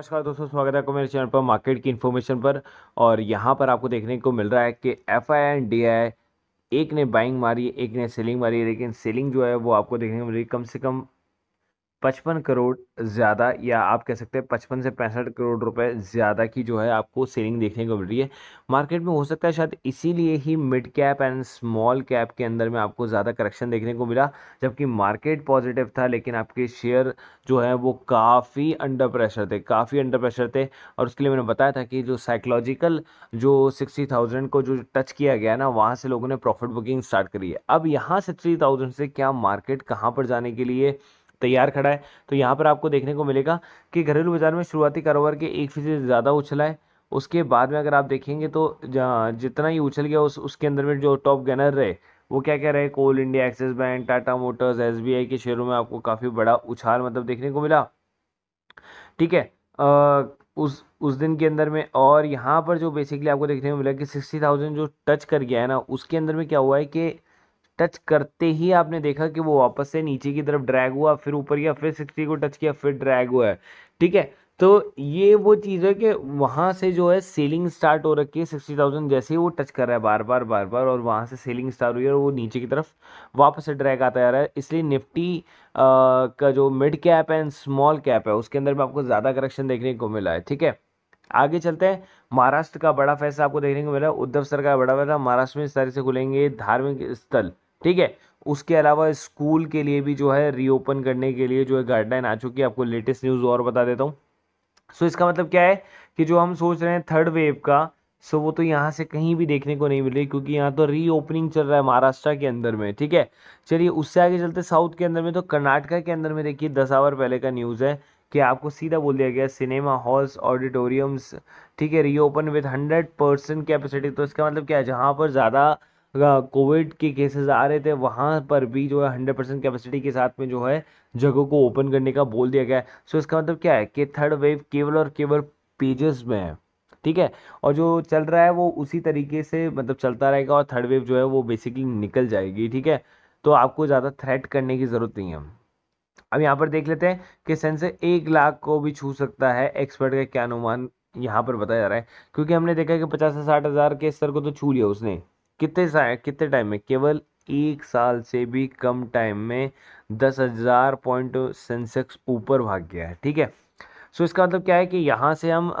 नमस्कार दोस्तों स्वागत है आपको मेरे चैनल पर मार्केट की इन्फॉर्मेशन पर और यहाँ पर आपको देखने को मिल रहा है कि F I and D I एक ने बाइंग मारी एक ने सेलिंग मारी लेकिन सेलिंग जो है वो आपको देखने को मिल रही है कम से कम पचपन करोड़ ज़्यादा या आप कह सकते हैं पचपन से पैंसठ करोड़ रुपए ज़्यादा की जो है आपको सेलिंग देखने को मिल रही है मार्केट में हो सकता है शायद इसीलिए ही mid cap and small cap के अंदर में आपको ज़्यादा करेक्शन देखने को मिला जबकि मार्केट पॉजिटिव था लेकिन आपके शेयर जो है वो काफ़ी अंडर प्रेशर थे काफ़ी अंडर प्रेशर थे और उसके लिए मैंने बताया था कि जो साइकोलॉजिकल जो सिक्सटी थाउजेंड को जो टच किया गया ना वहाँ से लोगों ने प्रॉफिट बुकिंग स्टार्ट करी है अब यहाँ सिक्सटी थाउजेंड से क्या मार्केट कहाँ पर जाने के लिए तैयार खड़ा है तो यहाँ पर आपको देखने को मिलेगा कि घरेलू बाजार में शुरुआती कारोबार के एक फीसद ज़्यादा उछला है उसके बाद में अगर आप देखेंगे तो जितना ही उछल गया उस उसके अंदर में जो टॉप गेनर रहे वो क्या कह रहे हैं कोल इंडिया एक्सिस बैंक टाटा मोटर्स एस के शेयरों में आपको काफ़ी बड़ा उछाल मतलब देखने को मिला ठीक है उस उस दिन के अंदर में और यहाँ पर जो बेसिकली आपको देखने को मिला कि सिक्सटी थाउजेंड जो टच कर गया है ना उसके अंदर में क्या हुआ है कि टच करते ही आपने देखा कि वो वापस से नीचे की तरफ ड्रैग हुआ फिर ऊपर गया फिर सिक्सटी को टच किया फिर ड्रैग हुआ है ठीक है तो ये वो चीज़ है कि वहाँ से जो है सेलिंग स्टार्ट हो रखी है सिक्सटी थाउजेंड जैसे ही वो टच कर रहा है बार बार बार बार और वहाँ से सेलिंग स्टार्ट हुई है और वो नीचे की तरफ वापस से ड्रैग आता जा रहा है इसलिए निफ्टी आ, का जो mid cap and small cap है उसके अंदर भी आपको ज़्यादा करेक्शन देखने को मिला है ठीक है आगे चलते हैं महाराष्ट्र का बड़ा फैसला आपको देखने को मिला उद्धव सर का बड़ा फैसला महाराष्ट्र में इस तरह से खुलेंगे धार्मिक स्थल ठीक है उसके अलावा स्कूल के लिए भी जो है रीओपन करने के लिए जो है गाइडलाइन आ चुकी है आपको लेटेस्ट न्यूज़ और बता देता हूँ सो so, इसका मतलब क्या है कि जो हम सोच रहे हैं थर्ड वेव का सो so, वो तो यहाँ से कहीं भी देखने को नहीं मिल रही क्योंकि यहाँ तो रीओपनिंग चल रहा है महाराष्ट्र के अंदर में ठीक है चलिए उससे आगे चलते साउथ के अंदर में तो कर्नाटका के अंदर में देखिए दस आवर पहले का न्यूज़ है कि आपको सीधा बोल दिया गया सिनेमा हॉल्स ऑडिटोरियम्स ठीक है reopen with hundred percent capacity तो इसका मतलब क्या है जहाँ पर ज़्यादा कोविड के केसेस आ रहे थे वहाँ पर भी जो है हंड्रेड परसेंट कैपेसिटी के साथ में जो है जगहों को ओपन करने का बोल दिया गया है सो इसका मतलब क्या है कि थर्ड वेव केवल और केवल पेजेस में है ठीक है और जो चल रहा है वो उसी तरीके से मतलब चलता रहेगा और थर्ड वेव जो है वो बेसिकली निकल जाएगी ठीक है तो आपको ज़्यादा थ्रेट करने की ज़रूरत नहीं है अब यहाँ पर देख लेते हैं कि सेंसर एक लाख को भी छू सकता है एक्सपर्ट का क्या अनुमान यहाँ पर बताया जा रहा है क्योंकि हमने देखा है कि पचास से साठ हज़ार के स्तर को तो छू लिया उसने कितने कितने टाइम में केवल एक साल से भी कम टाइम में दस हज़ार पॉइंट सेंसेक्स ऊपर भाग गया है ठीक है सो इसका मतलब क्या है कि यहाँ से हम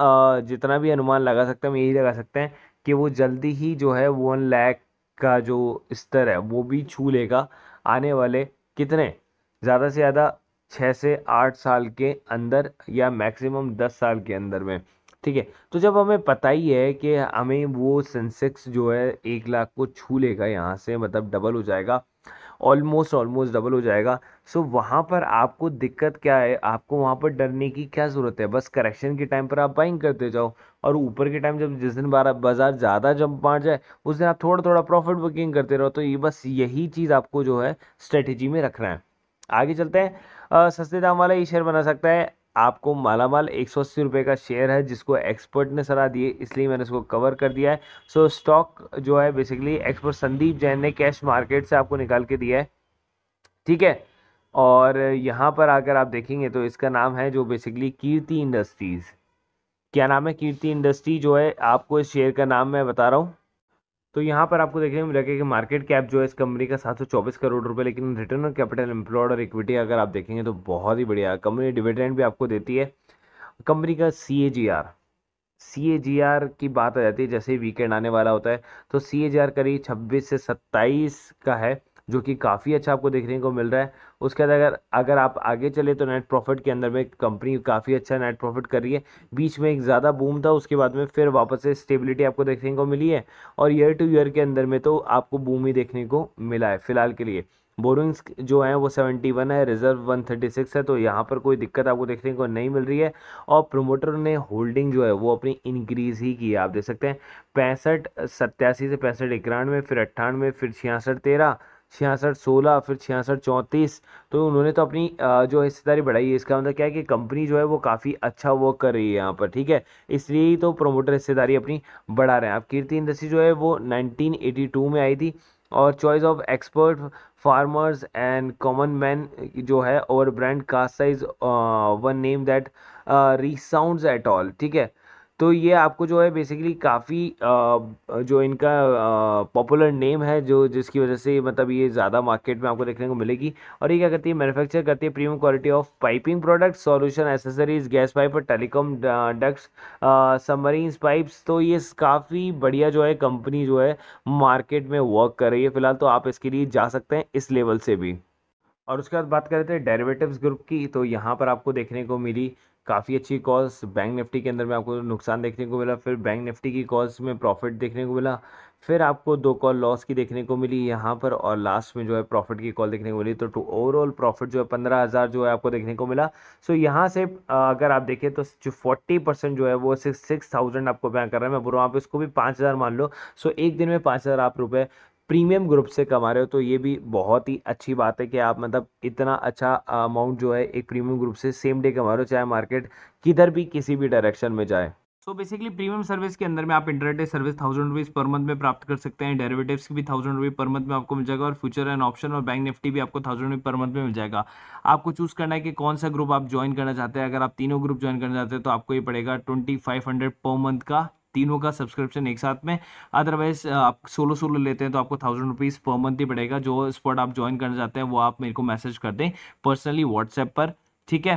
जितना भी अनुमान लगा सकते हैं हम यही लगा सकते हैं कि वो जल्दी ही जो है वन लैख का जो स्तर है वो भी छू लेगा आने वाले कितने ज़्यादा से ज़्यादा छः से आठ साल के अंदर या मैक्सिमम दस साल के अंदर में ठीक है तो जब हमें पता ही है कि हमें वो सेंसेक्स जो है एक लाख को छू लेगा यहाँ से मतलब डबल हो जाएगा ऑलमोस्ट ऑलमोस्ट डबल हो जाएगा सो so, वहाँ पर आपको दिक्कत क्या है आपको वहाँ पर डरने की क्या ज़रूरत है बस करेक्शन के टाइम पर आप बाइंग करते जाओ और ऊपर के टाइम जब जिस दिन बाज़ार ज़्यादा जब बांट जाए उस दिन आप थोड़ा थोड़ा प्रॉफिट बुकिंग करते रहो तो ये बस यही चीज़ आपको जो है स्ट्रेटेजी में रखना है आगे चलते हैं सस्ते दाम वाला ये शेयर बना सकता है आपको मालामाल एक सौ अस्सी रुपये का शेयर है जिसको एक्सपर्ट ने सलाह दी है इसलिए मैंने उसको कवर कर दिया है सो so, स्टॉक जो है बेसिकली एक्सपर्ट संदीप जैन ने कैश मार्केट से आपको निकाल के दिया है ठीक है और यहाँ पर आकर आप देखेंगे तो इसका नाम है जो बेसिकली कीर्ति इंडस्ट्रीज़ क्या नाम है कीर्ति इंडस्ट्री जो है आपको इस शेयर का नाम मैं बता रहा हूँ तो यहाँ पर आपको देखने मिलेगा कि मार्केट कैप जो है इस कंपनी का सात करोड़ रुपए लेकिन रिटर्न ऑन कैपिटल एम्प्लॉयड और इक्विटी अगर आप देखेंगे तो बहुत ही बढ़िया कंपनी डिविडेंड भी आपको देती है कंपनी का सी ए जी R C A ji are की बात आ जाती है जैसे वीकेंड आने वाला होता है तो सी ए जी आर करीब छब्बीस से सत्ताईस का है जो कि काफ़ी अच्छा आपको देखने को मिल रहा है उसके बाद अगर अगर आप आगे चले तो नेट प्रॉफिट के अंदर में कंपनी काफ़ी अच्छा नेट प्रॉफिट कर रही है बीच में एक ज़्यादा बूम था उसके बाद में फिर वापस से स्टेबिलिटी आपको देखने को मिली है और ईयर टू ईयर के अंदर में तो आपको बूम ही देखने को मिला है फिलहाल के लिए बोरिंग्स जो हैं वो 71 है रिजर्व 136 है तो यहाँ पर कोई दिक्कत आपको देखने को नहीं मिल रही है और प्रोमोटर ने होल्डिंग जो है वो अपनी इंक्रीज़ ही की है आप देख सकते हैं पैंसठ सत्तासी से पैंसठ इक्यानवे फिर अट्ठानवे फिर छियासठ तेरह छियासठ सोलह फिर छियासठ चौंतीस तो उन्होंने तो अपनी जो हिस्सेदारी बढ़ाई है इसका मतलब क्या है कि कंपनी जो है वो काफ़ी अच्छा वर्क कर रही है यहाँ पर ठीक है इसलिए ही तो प्रोमोटर हिस्सेदारी अपनी बढ़ा रहे हैं अब कीर्ति इंडस्ट्री जो है वो 1982 में आई थी और choice of expert farmers and common man जो है और brand cast size one name that resound at all ठीक है तो ये आपको जो है बेसिकली काफ़ी जो इनका पॉपुलर नेम है जो जिसकी वजह से मतलब ये ज़्यादा मार्केट में आपको देखने को मिलेगी और ये क्या करती है मैन्युफैक्चर करती है premium quality of piping products solution accessories gas pipe और टेलीकॉम डक्ट्स सबमरीन्स पाइप्स तो ये काफ़ी बढ़िया जो है कंपनी जो है मार्केट में वर्क कर रही है फिलहाल तो आप इसके लिए जा सकते हैं इस लेवल से भी और उसके बाद बात करें तो डेरिवेटिव्स ग्रुप की तो यहाँ पर आपको देखने को मिली काफ़ी अच्छी कॉल्स बैंक निफ्टी के अंदर में आपको नुकसान देखने को मिला फिर बैंक निफ्टी की कॉल्स में प्रॉफिट देखने को मिला फिर आपको दो कॉल लॉस की देखने को मिली यहाँ पर और लास्ट में जो है प्रॉफिट की कॉल देखने को मिली तो टू ओवरऑल प्रॉफिट जो है पंद्रह हज़ार जो है आपको देखने को मिला सो so, यहाँ से अगर आप देखें तो जो फोर्टी परसेंट जो है वो सिक्स सिक्स थाउजेंड आपको बैंक कर रहा है मैं बोल रहा हूँ आप इसको भी पाँच हज़ार मान लो सो so, एक दिन में पाँच हज़ार आप रुपये प्रीमियम ग्रुप से कमा रहे हो तो ये भी बहुत ही अच्छी बात है कि आप मतलब इतना अच्छा अमाउंट जो है एक प्रीमियम ग्रुप से सेम डे कमा रहे हो चाहे मार्केट किधर भी किसी भी डायरेक्शन में जाए सो बेसिकली प्रीमियम सर्विस के अंदर में आप internet service thousand rupees per month में प्राप्त कर सकते हैं डेरिवेटिव्स की भी थाउजेंड रुपीज़ पर मंथ में आपको मिल जाएगा और फ्यूचर एंड ऑप्शन और बैंक निफ्टी भी आपको थाउजेंड रुपी पर मंथ में मिल जाएगा आपको चूज़ करना है कि कौन सा ग्रुप आप ज्वाइन करना चाहते हैं अगर आप तीनों ग्रुप ज्वाइन करना चाहते हैं तो आपको ये पड़ेगा twenty five hundred per month का तीनों का सब्सक्रिप्शन एक साथ में अदरवाइज आप सोलो सोलो लेते हैं तो आपको थाउजेंड रुपीज़ पर मंथ ही पड़ेगा जो स्पॉट आप ज्वाइन करना चाहते हैं वो आप मेरे को मैसेज कर दें पर्सनली व्हाट्सएप पर ठीक है